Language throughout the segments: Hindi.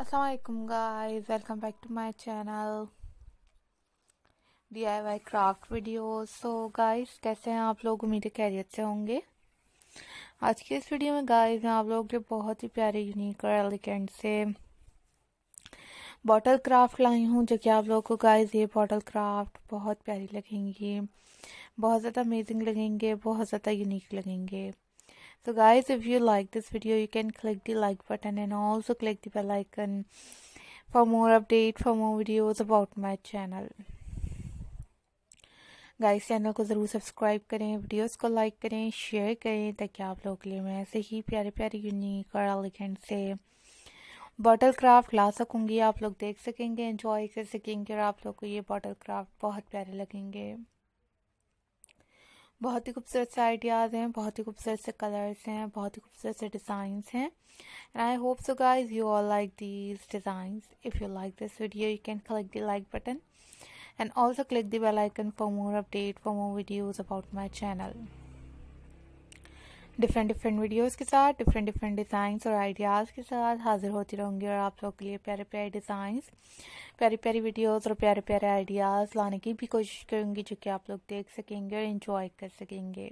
Aslam guys welcome back to my channel D I Y craft video so guys कैसे हैं आप लोग उम्मीद कैरियर से होंगे आज के इस वीडियो में गाइस मैं आप लोग के बहुत ही प्यारे यूनिक और एलिगेंट से बॉटल क्राफ्ट लाई हूँ जो कि आप लोगों को गाइस ये बॉटल क्राफ्ट बहुत प्यारी लगेंगी बहुत ज़्यादा अमेजिंग लगेंगे बहुत ज़्यादा यूनिक लगेंगे so guys if you like this video you can click the like button and also click the bell icon for more update for more videos about my channel guys channel को ज़रूर सब्सक्राइब करें वीडियोस को लाइक करें शेयर करें ताकि आप लोगों के लिए मैं ऐसे ही प्यारे प्यारे यूनिक और एलिगेंट से बॉटल क्राफ्ट ला सकूंगी आप लोग देख सकेंगे एंजॉय कर सकेंगे और आप लोग को ये बॉटल क्राफ्ट बहुत प्यारे लगेंगे बहुत ही खूबसूरत से आइडियाज़ हैं बहुत ही खूबसूरत से कलर्स हैं बहुत ही खूबसूरत से डिज़ाइंस हैं and I hope so guys you all like these designs if you like this video you can click the like button and also click the bell icon for more update for more videos about my channel different different videos के साथ डिफरेंट डिफरेंट डिज़ाइंस और आइडियाज़ के साथ हाज़िर होती रहूँगी और आप लोग के लिए प्यारे प्यारे डिज़ाइंस प्यारी प्यारी वीडियोस और प्यारे प्यारे आइडियाज़ लाने की भी कोशिश करूँगी जो कि आप लोग देख सकेंगे और इन्जॉय कर सकेंगे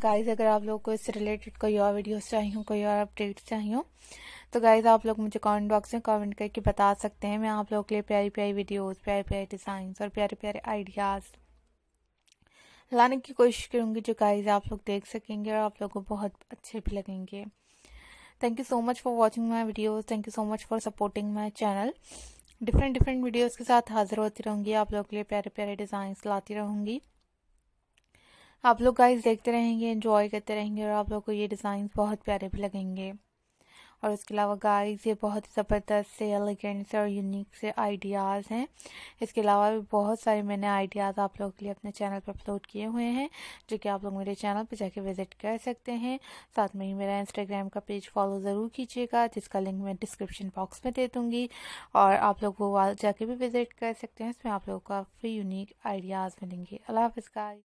गाइज अगर आप लोग को इससे रिलेटेड कोई और वीडियोस चाहिए हो कोई और अपडेट्स चाहिए हो तो गाइज आप लोग मुझे कमेंट बॉक्स में कमेंट करके बता सकते हैं मैं आप लोगों के लिए प्यारी प्यारी वीडियोस प्यारे प्यारे डिज़ाइन और प्यारे प्यारे आइडियाज़ लाने की कोशिश करूँगी जो गाइज आप लोग देख सकेंगे और आप लोग को बहुत अच्छे भी लगेंगे thank you so much for watching my videos thank you so much for supporting my channel different different videos के साथ हाजिर होती रहूँगी आप लोग के लिए प्यारे प्यारे डिज़ाइंस लाती रहूँगी आप लोग गाइस देखते रहेंगे इन्जॉय करते रहेंगे और आप लोग को ये डिज़ाइन बहुत प्यारे भी लगेंगे और उसके अलावा गाइस ये बहुत ही ज़बरदस्त से एलिगेंट से और यूनिक से आइडियाज़ हैं इसके अलावा भी बहुत सारे मैंने आइडियाज़ आप लोगों के लिए अपने चैनल पर अपलोड किए हुए हैं जो कि आप लोग मेरे चैनल पर जाके विज़िट कर सकते हैं साथ में ही मेरा इंस्टाग्राम का पेज फॉलो ज़रूर कीजिएगा जिसका लिंक मैं डिस्क्रिप्शन बॉक्स में दे दूँगी और आप लोग वो जाके भी विज़िट कर सकते हैं इसमें आप लोगों का फ्री यूनिक आइडियाज़ मिलेंगे अल्लाह हाफ गाइस